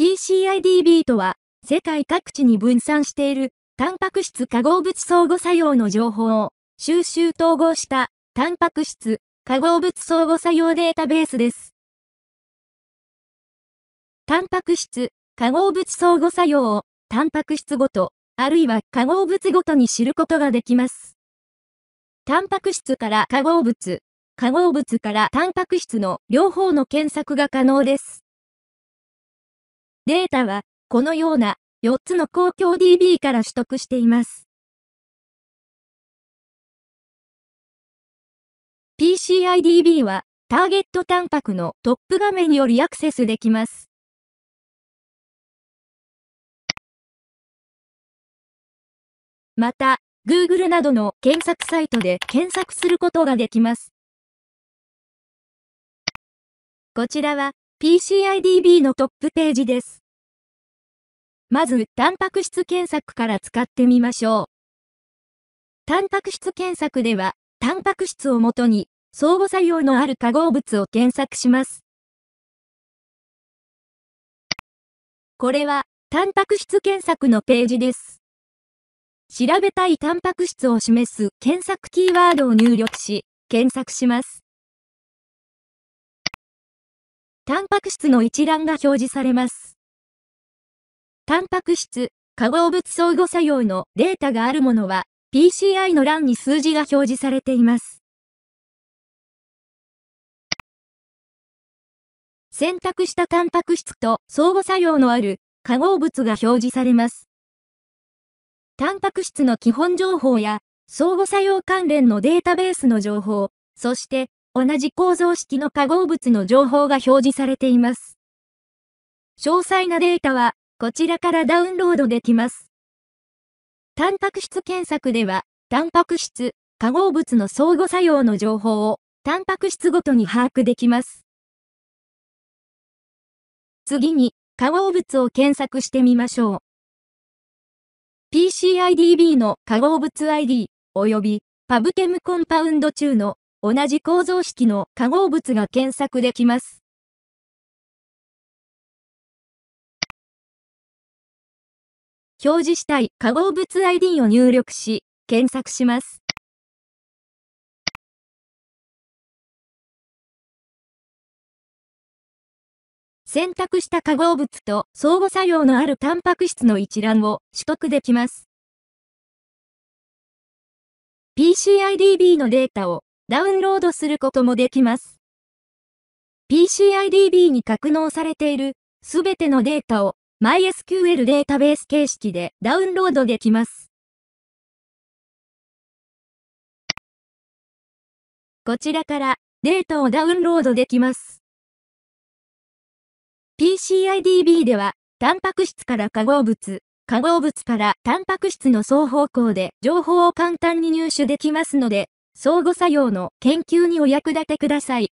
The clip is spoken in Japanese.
PCIDB とは、世界各地に分散している、タンパク質化合物相互作用の情報を収集統合したタンパク質化合物相互作用データベースです。タンパク質化合物相互作用をタンパク質ごと、あるいは化合物ごとに知ることができます。タンパク質から化合物、化合物からタンパク質の両方の検索が可能です。データは、このような4つの公共 DB から取得しています。PCIDB は、ターゲットタンパクのトップ画面よりアクセスできます。また、Google などの検索サイトで検索することができます。こちらは PCIDB のトップページです。まず、タンパク質検索から使ってみましょう。タンパク質検索では、タンパク質をもとに相互作用のある化合物を検索します。これは、タンパク質検索のページです。調べたいタンパク質を示す検索キーワードを入力し、検索します。タンパク質の一覧が表示されます。タンパク質、化合物相互作用のデータがあるものは、PCI の欄に数字が表示されています。選択したタンパク質と相互作用のある化合物が表示されます。タンパク質の基本情報や相互作用関連のデータベースの情報、そして同じ構造式の化合物の情報が表示されています。詳細なデータはこちらからダウンロードできます。タンパク質検索では、タンパク質、化合物の相互作用の情報をタンパク質ごとに把握できます。次に、化合物を検索してみましょう。PCIDB の化合物 ID 及びパブケムコンパウンド中の同じ構造式の化合物が検索できます。表示したい化合物 ID を入力し、検索します。選択した化合物と相互作用のあるタンパク質の一覧を取得できます。PCIDB のデータをダウンロードすることもできます。PCIDB に格納されているすべてのデータを MySQL データベース形式でダウンロードできます。こちらからデータをダウンロードできます。PCIDB では、タンパク質から化合物、化合物からタンパク質の双方向で情報を簡単に入手できますので、相互作用の研究にお役立てください。